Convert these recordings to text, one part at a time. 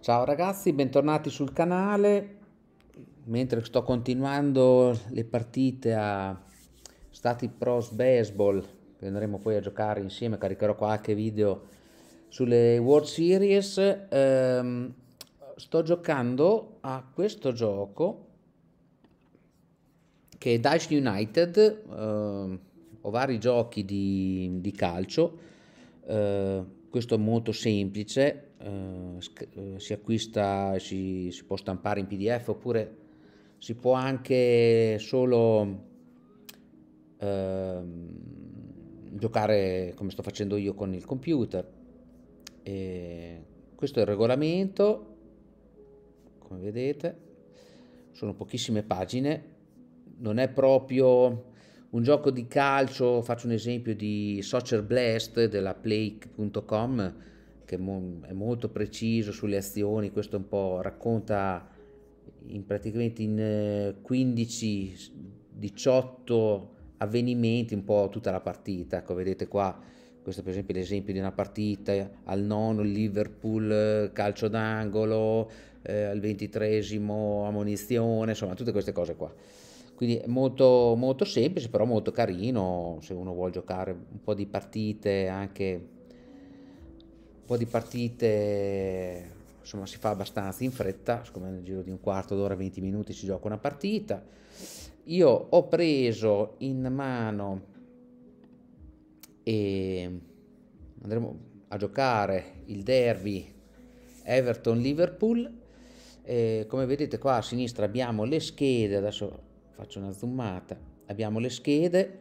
Ciao ragazzi, bentornati sul canale. Mentre sto continuando le partite a Stati Pros Baseball, che andremo poi a giocare insieme, caricherò qualche video sulle World Series, ehm, sto giocando a questo gioco che è Dice United, ehm, ho vari giochi di, di calcio, ehm, questo è molto semplice, eh, eh, si acquista, si, si può stampare in PDF oppure si può anche solo eh, giocare come sto facendo io con il computer. E questo è il regolamento, come vedete, sono pochissime pagine, non è proprio un gioco di calcio, faccio un esempio di Soccer Blast della play.com che è molto preciso sulle azioni, questo un po' racconta in praticamente in 15-18 eh, avvenimenti un po' tutta la partita, ecco vedete qua questo per esempio è l'esempio di una partita al nono Liverpool eh, calcio d'angolo, eh, al ventitresimo ammonizione, insomma tutte queste cose qua. Quindi è molto, molto semplice però molto carino se uno vuole giocare un po' di partite anche po' di partite insomma, si fa abbastanza in fretta, siccome nel giro di un quarto d'ora, 20 minuti si gioca una partita. Io ho preso in mano e andremo a giocare il derby Everton-Liverpool. come vedete qua a sinistra abbiamo le schede, adesso faccio una zoomata, abbiamo le schede,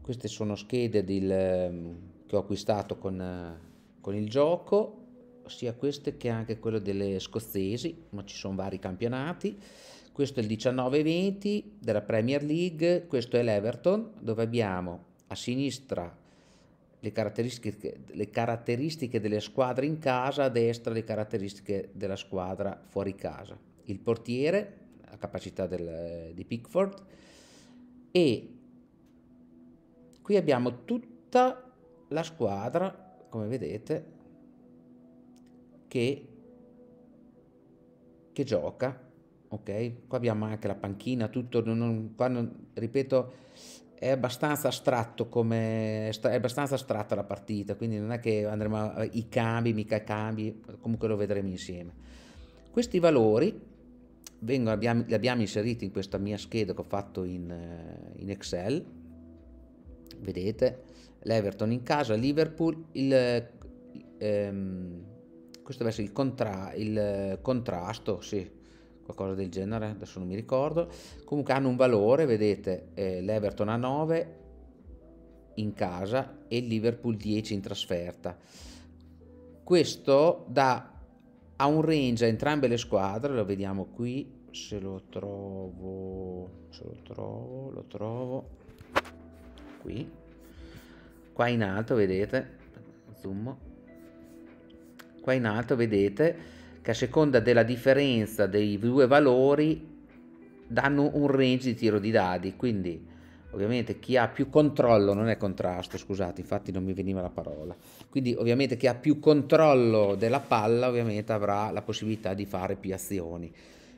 queste sono schede del, che ho acquistato con con il gioco sia queste che anche quello delle scozzesi, ma ci sono vari campionati. Questo è il 19-20 della Premier League, questo è l'Everton, dove abbiamo a sinistra le caratteristiche, le caratteristiche delle squadre in casa, a destra le caratteristiche della squadra fuori casa. Il portiere, la capacità del, di Pickford, e qui abbiamo tutta la squadra come vedete, che, che gioca, ok? Qua abbiamo anche la panchina, tutto, non, qua non, ripeto, è abbastanza astratto come, è abbastanza astratta la partita, quindi non è che andremo a, i cambi, mica i cambi, comunque lo vedremo insieme. Questi valori vengono, abbiamo, li abbiamo inseriti in questa mia scheda che ho fatto in, eh, in Excel, vedete, l'Everton in casa, Liverpool, il, ehm, questo deve essere il, contra, il contrasto, sì, qualcosa del genere, adesso non mi ricordo, comunque hanno un valore, vedete, eh, l'Everton a 9 in casa e il Liverpool 10 in trasferta. Questo dà a un range a entrambe le squadre, lo vediamo qui, se lo trovo, se lo trovo, lo trovo qui qua in alto vedete, zoom, qua in alto vedete che a seconda della differenza dei due valori danno un range di tiro di dadi, quindi ovviamente chi ha più controllo, non è contrasto, scusate, infatti non mi veniva la parola, quindi ovviamente chi ha più controllo della palla ovviamente avrà la possibilità di fare più azioni.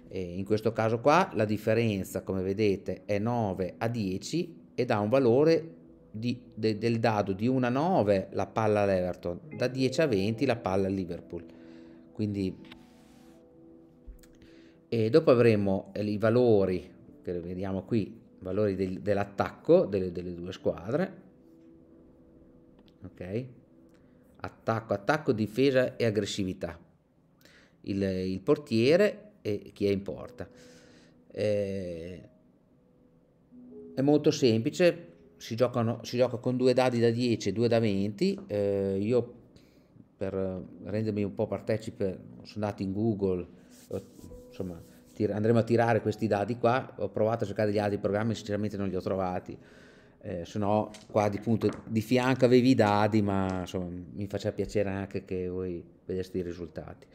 E in questo caso qua la differenza, come vedete, è 9 a 10 ed ha un valore di, de, del dado di 1 a 9 la palla all'Everton, da 10 a 20 la palla al Liverpool. Quindi, e dopo avremo eh, i valori, che vediamo qui, i valori del, dell'attacco delle, delle due squadre. Ok? Attacco, attacco, difesa e aggressività. Il, il portiere e chi è in porta. Eh, è molto semplice, si, giocano, si gioca con due dadi da 10 e due da 20. Eh, io per rendermi un po' partecipe sono andato in Google, eh, insomma tir- andremo a tirare questi dadi qua, ho provato a cercare degli altri programmi, sinceramente non li ho trovati. Eh, se no qua di, punto, di fianco avevi i dadi, ma insomma, mi faceva piacere anche che voi vedeste i risultati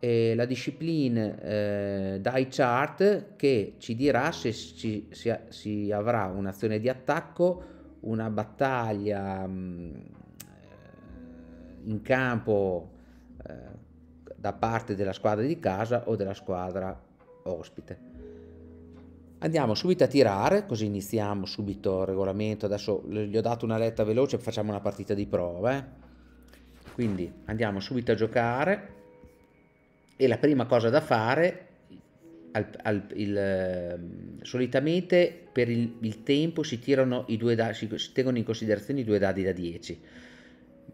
eh, la disciplina eh, die chart che ci dirà se ci, si, si, avrà un'azione di attacco, una battaglia mh, mm, eh, in campo eh, da parte della squadra di casa o della squadra ospite. Andiamo subito a tirare, così iniziamo subito il regolamento. Adesso gli ho dato una letta veloce, facciamo una partita di prova. Eh. Quindi andiamo subito a giocare e la prima cosa da fare al, al, il, ehm, solitamente per il, il tempo si, tirano i due dadi, si, tengono in considerazione i due dadi da 10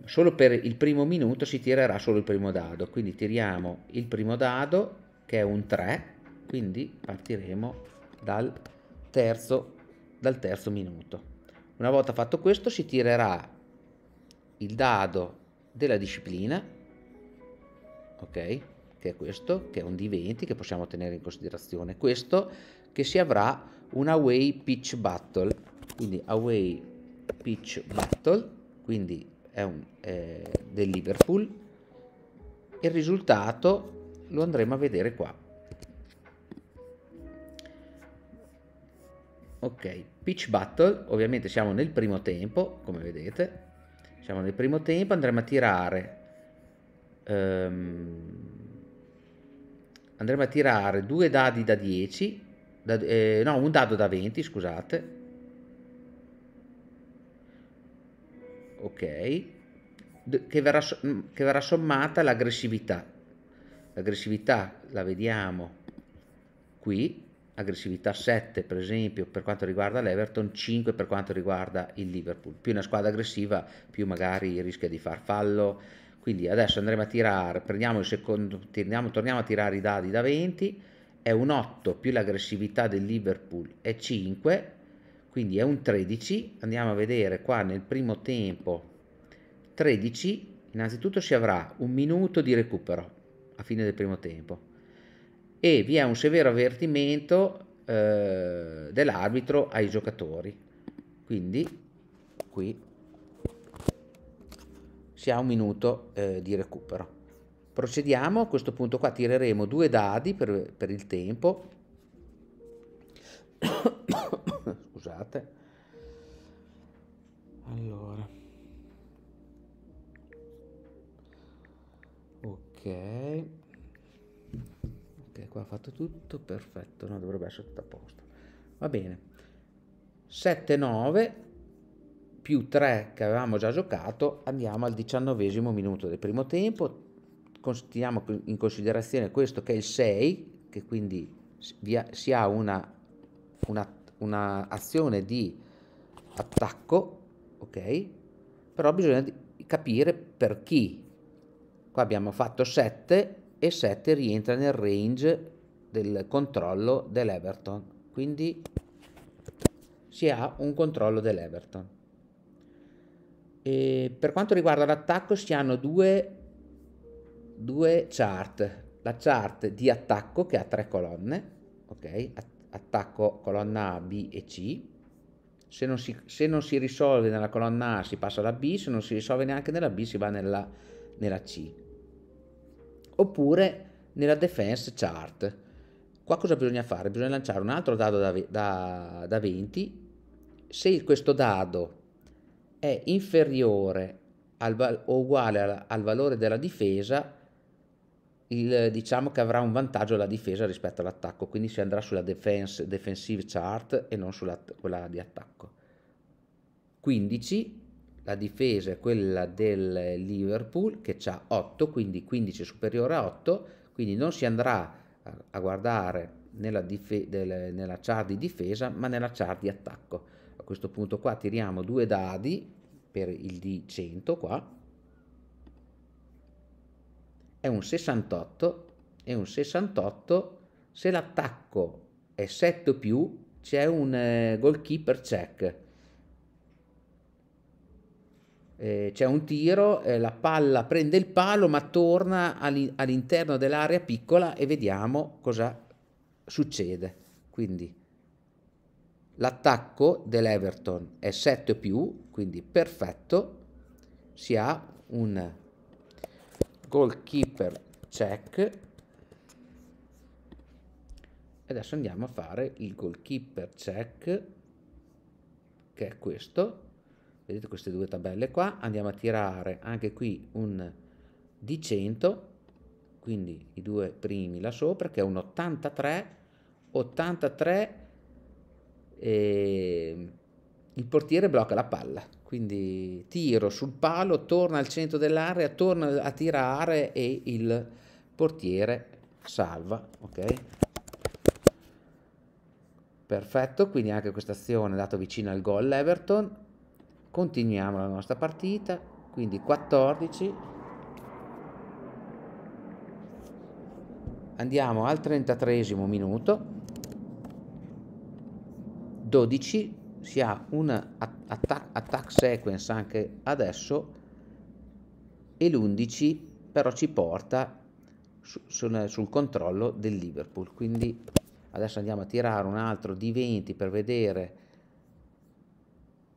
solo per il primo minuto si tirerà solo il primo dado quindi tiriamo il primo dado che è un 3 quindi partiremo dal terzo, dal terzo minuto una volta fatto questo si tirerà il dado della disciplina ok che è questo, che è un D20 che possiamo tenere in considerazione. Questo che si avrà un away pitch battle, quindi away pitch battle, quindi è un, eh, del Liverpool. Il risultato lo andremo a vedere qua. Ok, pitch battle, ovviamente siamo nel primo tempo, come vedete. Siamo nel primo tempo, andremo a tirare... Um, andremo a tirare due dadi da 10, da, eh, no, un dado da 20, scusate. Ok. Che verrà, mm, che verrà sommata l'aggressività. L'aggressività la vediamo qui, aggressività 7 per esempio per quanto riguarda l'Everton, 5 per quanto riguarda il Liverpool. Più una squadra aggressiva, più magari rischia di far fallo, quindi adesso andremo a tirare, prendiamo il secondo, torniamo, torniamo a tirare i dadi da 20, è un 8 più l'aggressività del Liverpool è 5, quindi è un 13. Andiamo a vedere qua nel primo tempo 13, innanzitutto si avrà un minuto di recupero a fine del primo tempo e vi è un severo avvertimento eh, dell'arbitro ai giocatori. Quindi qui si ha un minuto eh, di recupero. Procediamo, a questo punto qua tireremo due dadi per, per il tempo. Scusate. Allora. Ok. Ok, qua ho fatto tutto, perfetto, no, dovrebbe essere tutto a posto. Va bene. 7, 9, più 3 che avevamo già giocato, andiamo al diciannovesimo minuto del primo tempo, teniamo in considerazione questo che è il 6, che quindi si ha una, una, una azione di attacco, ok? Però bisogna capire per chi. Qua abbiamo fatto 7 e 7 rientra nel range del controllo dell'Everton, quindi si ha un controllo dell'Everton. E per quanto riguarda l'attacco si hanno due, due chart, la chart di attacco che ha tre colonne, ok? Attacco colonna A, B e C. Se non, si, se non si risolve nella colonna A si passa alla B, se non si risolve neanche nella B si va nella, nella C. Oppure nella defense chart. Qua cosa bisogna fare? Bisogna lanciare un altro dado da, da, da 20. Se questo dado è inferiore al, o uguale al, al valore della difesa, il, diciamo che avrà un vantaggio la difesa rispetto all'attacco, quindi si andrà sulla defense, defensive chart e non sulla quella di attacco. 15 la difesa è quella del Liverpool che ha 8, quindi 15 superiore a 8, quindi non si andrà a guardare nella, nella chart di difesa ma nella chart di attacco a questo punto qua tiriamo due dadi per il D100 qua è un 68 e un 68 se l'attacco è 7 più c'è un eh, goalkeeper check eh, c'è un tiro, eh, la palla prende il palo ma torna all'interno dell'area piccola e vediamo cosa succede. Quindi L'attacco dell'Everton è 7 più, quindi perfetto. Si ha un goalkeeper check. Adesso andiamo a fare il goalkeeper check, che è questo. Vedete queste due tabelle qua. Andiamo a tirare anche qui un di 100, quindi i due primi là sopra, che è un 83, 83 e il portiere blocca la palla. Quindi tiro sul palo, torna al centro dell'area, torna a tirare e il portiere salva. Ok? Perfetto, quindi anche questa azione è andata vicino al gol Everton. Continuiamo la nostra partita, quindi 14. Andiamo al 33 minuto. 12 si ha un attack, attack sequence anche adesso e l'11 però ci porta su, sul, sul controllo del Liverpool quindi adesso andiamo a tirare un altro di 20 per vedere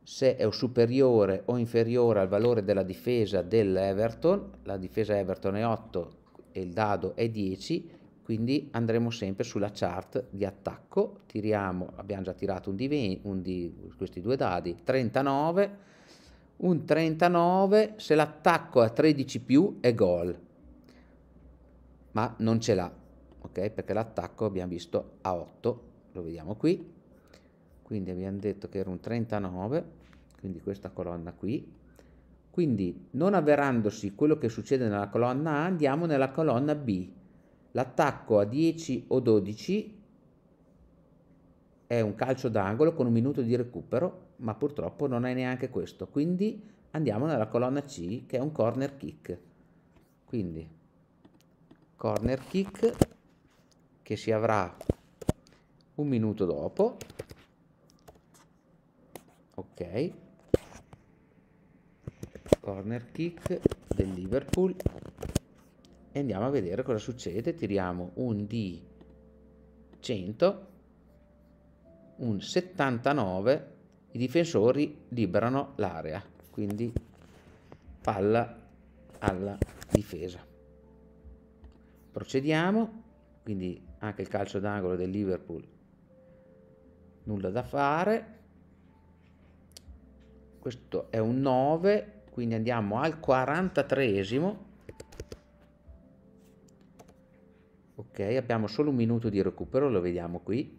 se è superiore o inferiore al valore della difesa dell'Everton, la difesa Everton è 8 e il dado è 10, quindi andremo sempre sulla chart di attacco, tiriamo, abbiamo già tirato un di, 20, un di questi due dadi, 39, un 39 se l'attacco è a 13 più è gol, ma non ce l'ha, ok? Perché l'attacco abbiamo visto a 8, lo vediamo qui, quindi abbiamo detto che era un 39, quindi questa colonna qui, quindi non avverandosi quello che succede nella colonna A andiamo nella colonna B, L'attacco a 10 o 12 è un calcio d'angolo con un minuto di recupero, ma purtroppo non è neanche questo. Quindi andiamo nella colonna C che è un corner kick. Quindi corner kick che si avrà un minuto dopo. Ok. Corner kick del Liverpool e andiamo a vedere cosa succede tiriamo un di 100 un 79 i difensori liberano l'area quindi palla alla difesa procediamo quindi anche il calcio d'angolo del Liverpool nulla da fare questo è un 9 quindi andiamo al 43 esimo abbiamo solo un minuto di recupero lo vediamo qui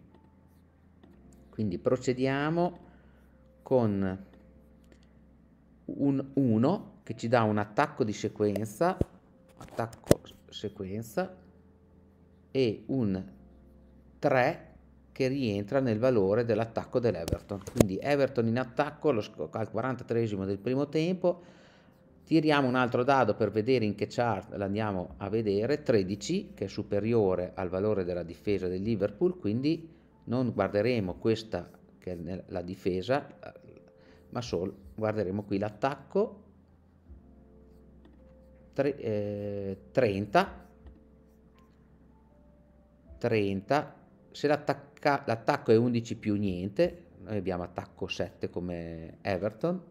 quindi procediamo con un 1 che ci dà un attacco di sequenza attacco sequenza e un 3 che rientra nel valore dell'attacco dell'Everton quindi Everton in attacco al 43 del primo tempo Tiriamo un altro dado per vedere in che chart l'andiamo a vedere, 13 che è superiore al valore della difesa del Liverpool, quindi non guarderemo questa che è la difesa, eh, ma solo guarderemo qui l'attacco, eh, 30, 30, se l'attacco è 11 più niente, noi abbiamo attacco 7 come Everton,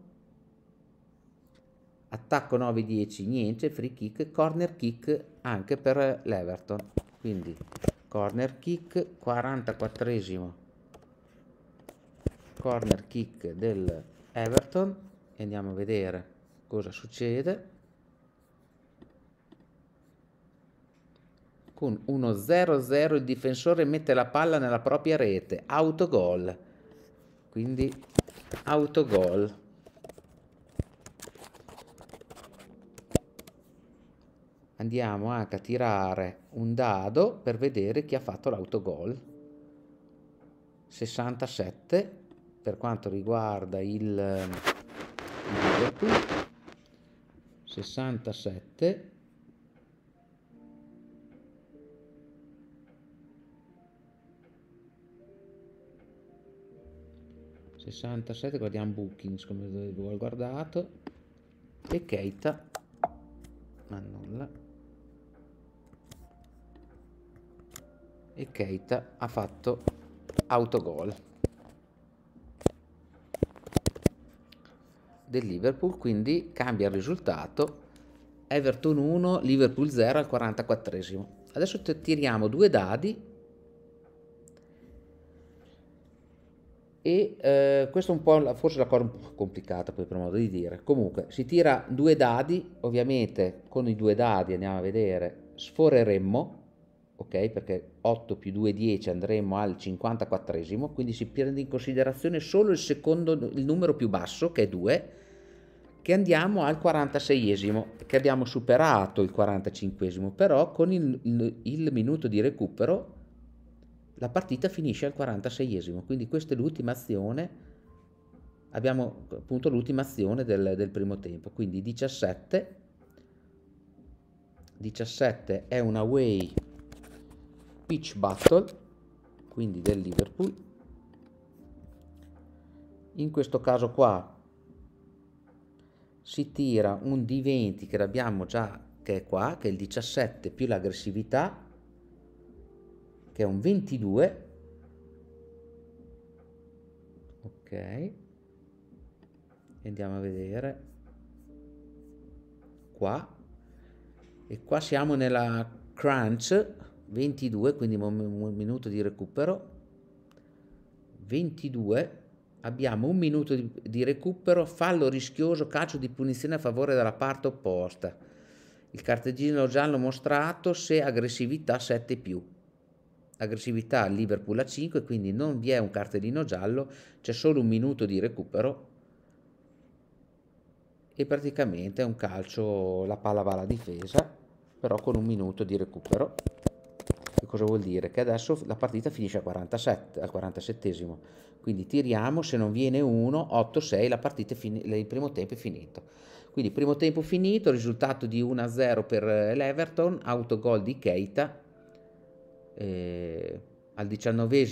attacco 9-10 niente, free kick, corner kick anche per l'Everton. Quindi corner kick 44esimo corner kick dell'Everton andiamo a vedere cosa succede. Con 1-0-0 il difensore mette la palla nella propria rete, autogol. Quindi autogol. andiamo anche a tirare un dado per vedere chi ha fatto l'autogol. 67 per quanto riguarda il, ehm, il 67 67 guardiamo bookings come avevo guardato e Keita ma nulla e Keita ha fatto autogol del Liverpool, quindi cambia il risultato, Everton 1, Liverpool 0 al 44 Adesso tiriamo due dadi e eh, questa è un po' la, forse la cosa un po' complicata poi per modo di dire comunque si tira due dadi ovviamente con i due dadi andiamo a vedere sforeremmo ok? Perché 8 più 2 è 10, andremo al 54esimo, quindi si prende in considerazione solo il secondo, il numero più basso, che è 2, che andiamo al 46esimo, che abbiamo superato il 45esimo, però con il, il, il minuto di recupero la partita finisce al 46esimo, quindi questa è l'ultima azione, abbiamo appunto l'ultima azione del, del primo tempo, quindi 17, 17 è una way pitch battle, quindi del Liverpool. In questo caso qua si tira un D20 che l'abbiamo già, che è qua, che è il 17 più l'aggressività, che è un 22. Ok. Andiamo a vedere. Qua. E qua siamo nella crunch 22, quindi un minuto di recupero. 22, abbiamo un minuto di, di, recupero, fallo rischioso, calcio di punizione a favore della parte opposta. Il cartellino giallo mostrato se aggressività 7 più. Aggressività Liverpool a 5, quindi non vi è un cartellino giallo, c'è solo un minuto di recupero e praticamente è un calcio, la palla va alla difesa, però con un minuto di recupero. Che cosa vuol dire? Che adesso la partita finisce a 47, al 47 Quindi tiriamo, se non viene 1, 8-6, la partita il primo tempo è finito. Quindi primo tempo finito, risultato di 1-0 per eh, l'Everton, autogol di Keita. Eh, al 19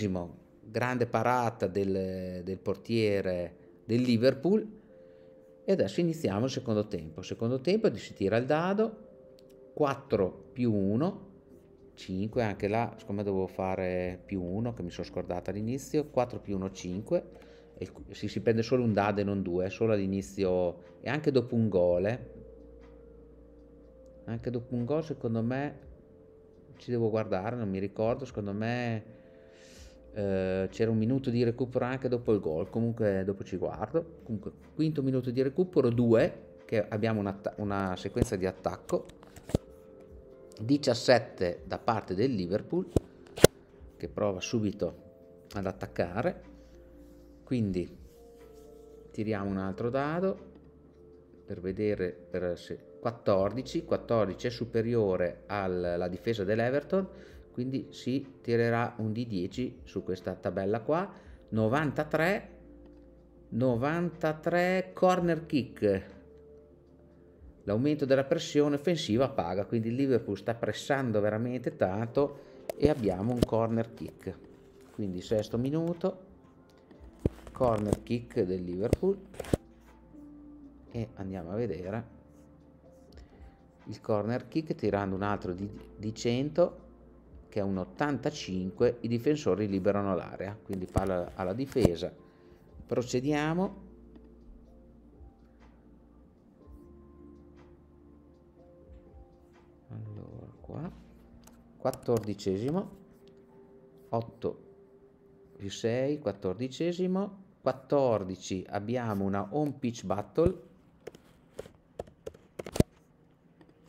grande parata del, del portiere del Liverpool e adesso iniziamo il secondo tempo. Secondo tempo si tira il dado, 4 più 1, 5, anche là siccome devo fare più 1 che mi sono scordato all'inizio, 4 più 1 5, e si, si prende solo un dado e non due, solo all'inizio e anche dopo un gol, anche dopo un gol secondo me ci devo guardare, non mi ricordo, secondo me eh, c'era un minuto di recupero anche dopo il gol, comunque dopo ci guardo, comunque quinto minuto di recupero 2, che abbiamo una, una sequenza di attacco 17 da parte del Liverpool che prova subito ad attaccare quindi tiriamo un altro dado per vedere per se 14 14 è superiore alla difesa dell'Everton quindi si tirerà un di 10 su questa tabella qua 93 93 corner kick l'aumento della pressione offensiva paga, quindi il Liverpool sta pressando veramente tanto e abbiamo un corner kick. Quindi sesto minuto, corner kick del Liverpool e andiamo a vedere il corner kick tirando un altro di, di 100 che è un 85 i difensori liberano l'area quindi palla alla difesa procediamo qua quattordicesimo 8 più 6 quattordicesimo 14 abbiamo una home pitch battle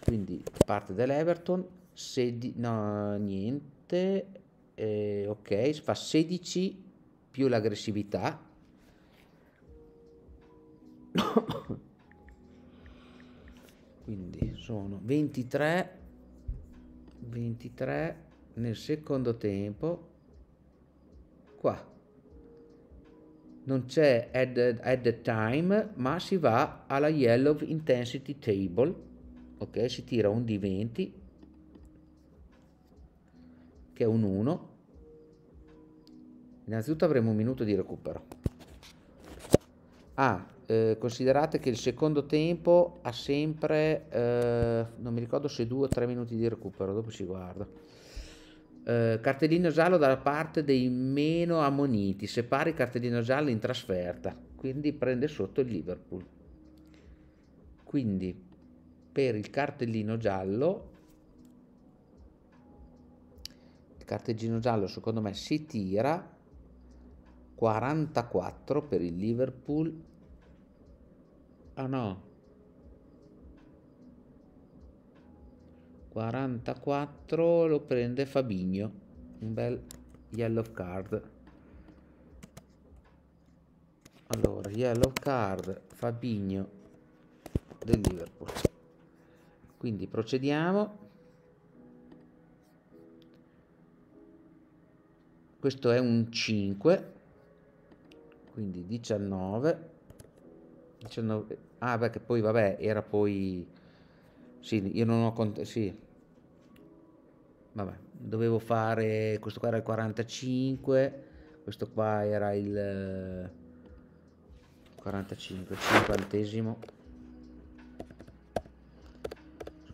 quindi parte dell'Everton 16 no niente eh, ok fa 16 più l'aggressività quindi sono 23 23 nel secondo tempo qua non c'è add time ma si va alla yellow intensity table ok si tira un di 20 che è un 1 innanzitutto avremo un minuto di recupero ah eh, considerate che il secondo tempo ha sempre, eh, non mi ricordo se due o tre minuti di recupero, dopo ci guardo. Eh, cartellino giallo dalla parte dei meno ammoniti, se pari cartellino giallo in trasferta, quindi prende sotto il Liverpool. Quindi per il cartellino giallo il cartellino giallo secondo me si tira 44 per il Liverpool Ah no. 44 lo prende Fabigno. Un bel yellow card. Allora, yellow card Fabigno del Liverpool. Quindi procediamo. Questo è un 5, quindi 19. 19, ah perché poi vabbè era poi sì io non ho conto... sì vabbè dovevo fare questo qua era il 45 questo qua era il 45 cinquantesimo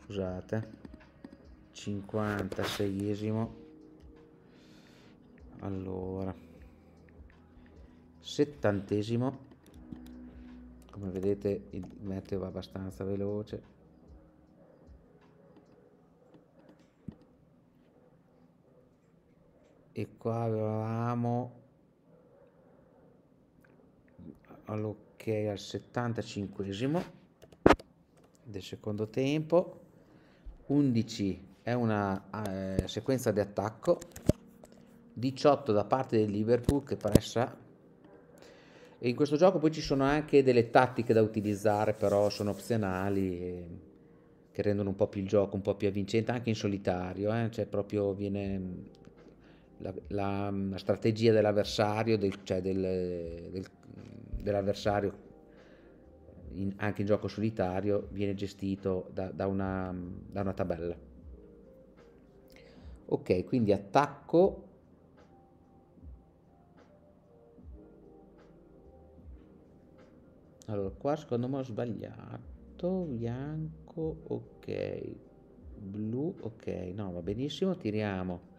scusate 56esimo allora settantesimo come vedete il meteo va abbastanza veloce e qua avevamo all'ok al 75 del secondo tempo 11 è una eh, sequenza di attacco 18 da parte del Liverpool che pressa in questo gioco poi ci sono anche delle tattiche da utilizzare, però sono opzionali e che rendono un po' più il gioco un po' più avvincente anche in solitario, eh? cioè proprio viene la, la, la strategia dell'avversario, del, cioè del, del, dell'avversario in, anche in gioco solitario viene gestito da, da, una, da una tabella. Ok, quindi attacco allora qua secondo me ho sbagliato bianco ok blu ok no va benissimo tiriamo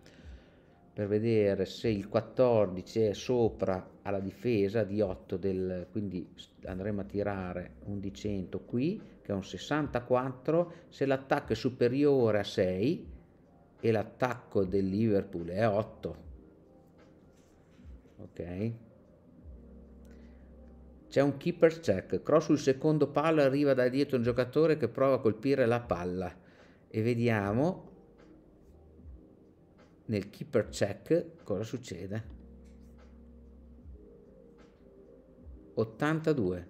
per vedere se il 14 è sopra alla difesa di 8 del quindi andremo a tirare un di 100 qui che è un 64 se l'attacco è superiore a 6 e l'attacco del Liverpool è 8 ok c'è un keeper check, cross sul secondo palo, arriva da dietro un giocatore che prova a colpire la palla. E vediamo nel keeper check cosa succede. 82.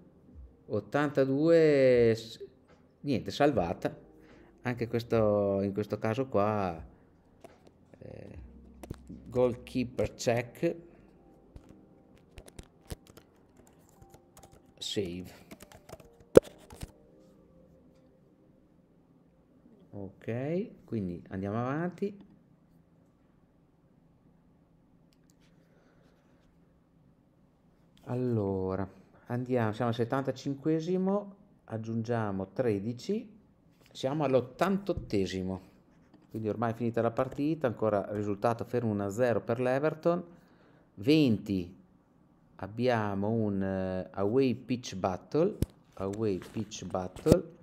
82 niente, salvata. Anche questo, in questo caso qua eh, goalkeeper check save ok quindi andiamo avanti allora andiamo siamo al 75 aggiungiamo 13 siamo all'88 quindi ormai è finita la partita ancora risultato fermo 1-0 per l'Everton 20 abbiamo un uh, away pitch battle away pitch battle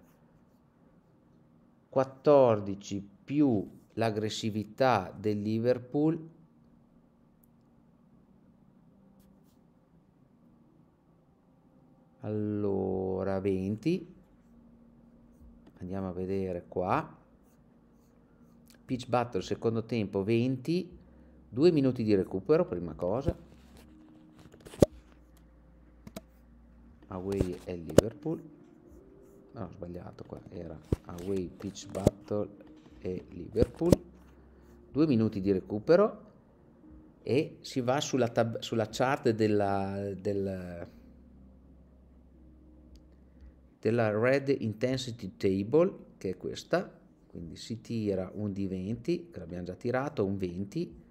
14 più l'aggressività del Liverpool allora 20 andiamo a vedere qua pitch battle secondo tempo 20 2 minuti di recupero prima cosa Away e Liverpool no ho sbagliato qua era Away Pitch Battle e Liverpool due minuti di recupero e si va sulla, tab- sulla chart della, della, della Red Intensity Table che è questa quindi si tira un di 20 che l'abbiamo già tirato un 20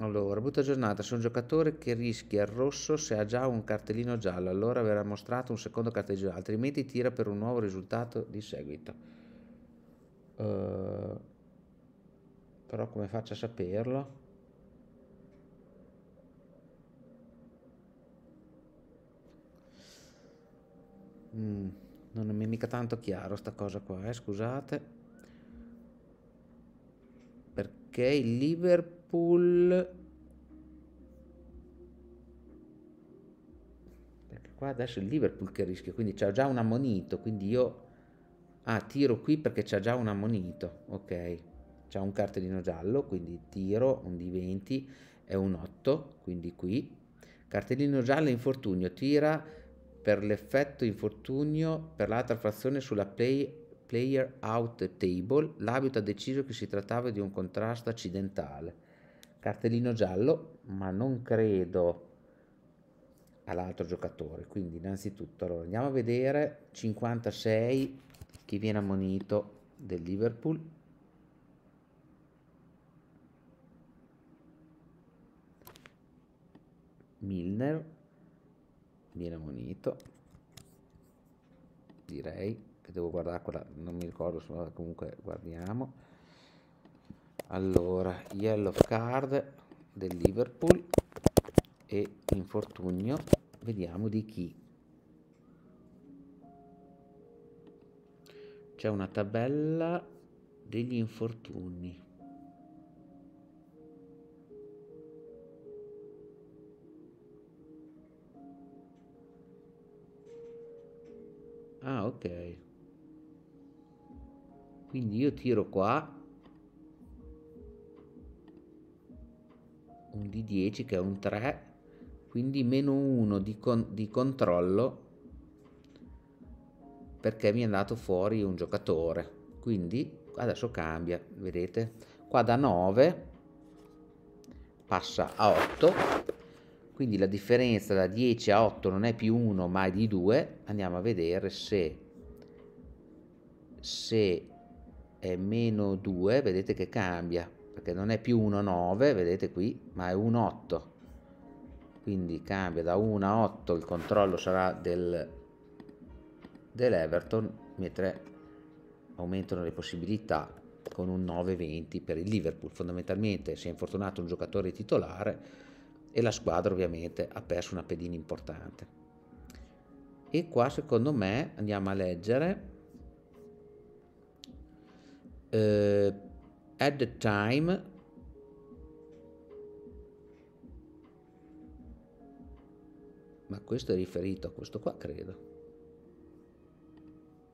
Allora, brutta giornata, se un giocatore che rischia il rosso se ha già un cartellino giallo, allora verrà mostrato un secondo cartellino giallo, altrimenti tira per un nuovo risultato di seguito. Uh, però come faccio a saperlo? Mm, non mi è mica tanto chiaro sta cosa qua, eh? scusate. Perché il Liverpool pull perché qua adesso è il Liverpool che rischia quindi c'è già un ammonito quindi io ah tiro qui perché c'è già un ammonito ok c'è un cartellino giallo quindi tiro un di 20 è un 8 quindi qui cartellino giallo infortunio tira per l'effetto infortunio per l'altra frazione sulla play player out table, l'abito ha deciso che si trattava di un contrasto accidentale cartellino giallo, ma non credo all'altro giocatore. Quindi innanzitutto allora, andiamo a vedere 56 chi viene ammonito del Liverpool. Milner viene ammonito, direi che devo guardare quella, non mi ricordo, comunque guardiamo allora yellow card del Liverpool e infortunio vediamo di chi c'è una tabella degli infortuni ah ok quindi io tiro qua un D10 che è un 3, quindi meno 1 di, con di controllo perché mi è andato fuori un giocatore. Quindi adesso cambia, vedete? Qua da 9 passa a 8, quindi la differenza da 10 a 8 non è più 1 ma è di 2. Andiamo a vedere se, se è meno 2, vedete che cambia, perché non è più 1,9 vedete qui ma è 1,8 quindi cambia da 1 a 8 il controllo sarà del dell'Everton mentre aumentano le possibilità con un 9-20 per il Liverpool fondamentalmente si è infortunato un giocatore titolare e la squadra ovviamente ha perso una pedina importante e qua secondo me andiamo a leggere eh, at the time ma questo è riferito a questo qua credo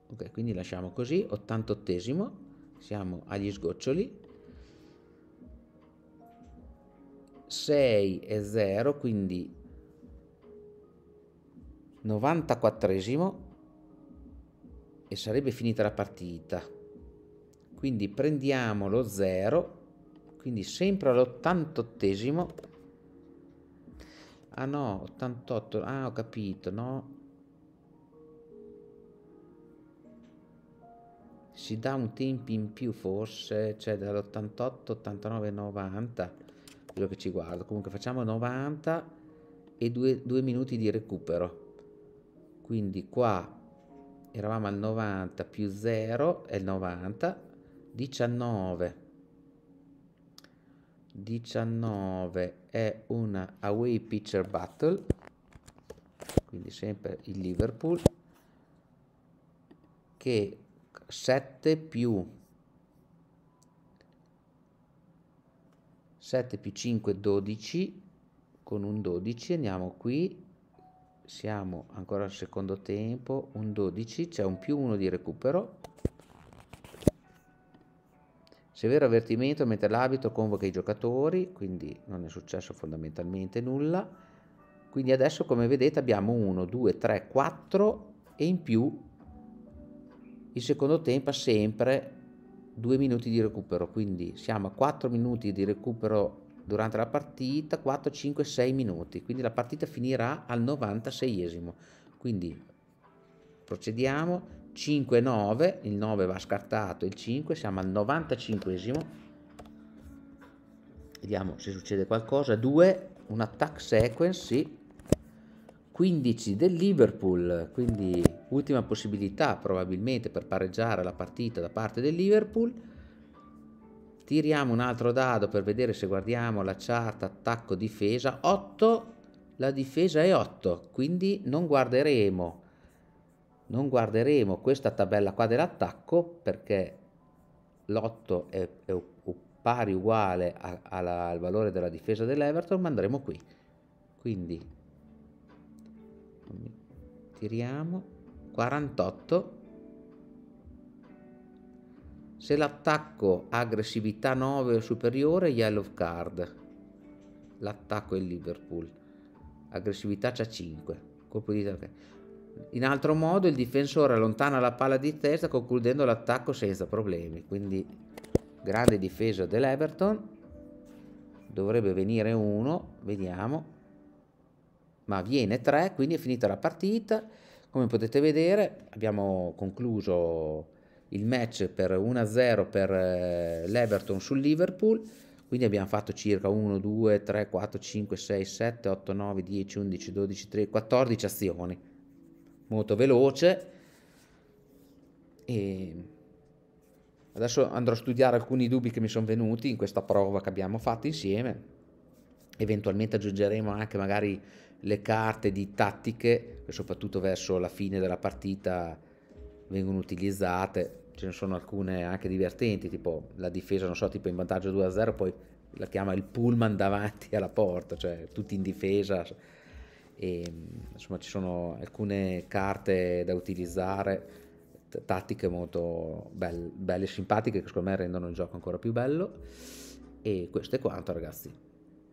ok quindi lasciamo così 88 siamo agli sgoccioli 6 e 0 quindi 94 e sarebbe finita la partita quindi prendiamo lo 0, quindi sempre all'88esimo. Ah no, 88, ah ho capito, no. Si dà un tempo in più forse, cioè dall'88, 89, 90, quello che ci guardo. Comunque facciamo 90 e 2 minuti di recupero. Quindi qua eravamo al 90 più 0 è il 90 19 19 è una away pitcher battle quindi sempre il Liverpool che 7 più 7 più 5 12 con un 12 andiamo qui siamo ancora al secondo tempo un 12 c'è un più 1 di recupero Severo avvertimento mentre l'abito convoca i giocatori, quindi non è successo fondamentalmente nulla. Quindi adesso come vedete abbiamo 1, 2, 3, 4 e in più il secondo tempo ha sempre 2 minuti di recupero, quindi siamo a 4 minuti di recupero durante la partita, 4, 5, 6 minuti, quindi la partita finirà al 96esimo. Quindi procediamo, 5, 9, il 9 va scartato, il 5, siamo al 95esimo. Vediamo se succede qualcosa. 2, un attack sequence, sì. 15 del Liverpool, quindi ultima possibilità probabilmente per pareggiare la partita da parte del Liverpool. Tiriamo un altro dado per vedere se guardiamo la chart attacco difesa. 8, la difesa è 8, quindi non guarderemo non guarderemo questa tabella qua dell'attacco perché l'8 è, è pari uguale a, alla, al valore della difesa dell'Everton ma andremo qui quindi tiriamo 48 se l'attacco ha aggressività 9 o superiore yellow card l'attacco è il Liverpool aggressività c'è 5 colpo di okay. In altro modo il difensore allontana la palla di testa concludendo l'attacco senza problemi. Quindi grande difesa dell'Everton. Dovrebbe venire uno, vediamo. Ma viene tre, quindi è finita la partita. Come potete vedere abbiamo concluso il match per 1-0 per eh, l'Everton sul Liverpool. Quindi abbiamo fatto circa 1, 2, 3, 4, 5, 6, 7, 8, 9, 10, 11, 12, 13, 14 azioni molto veloce e adesso andrò a studiare alcuni dubbi che mi sono venuti in questa prova che abbiamo fatto insieme eventualmente aggiungeremo anche magari le carte di tattiche che soprattutto verso la fine della partita vengono utilizzate ce ne sono alcune anche divertenti tipo la difesa non so tipo in vantaggio 2 0 poi la chiama il pullman davanti alla porta cioè tutti in difesa e, insomma ci sono alcune carte da utilizzare, tattiche molto belle, belle e simpatiche che secondo me rendono il gioco ancora più bello. E questo è quanto ragazzi.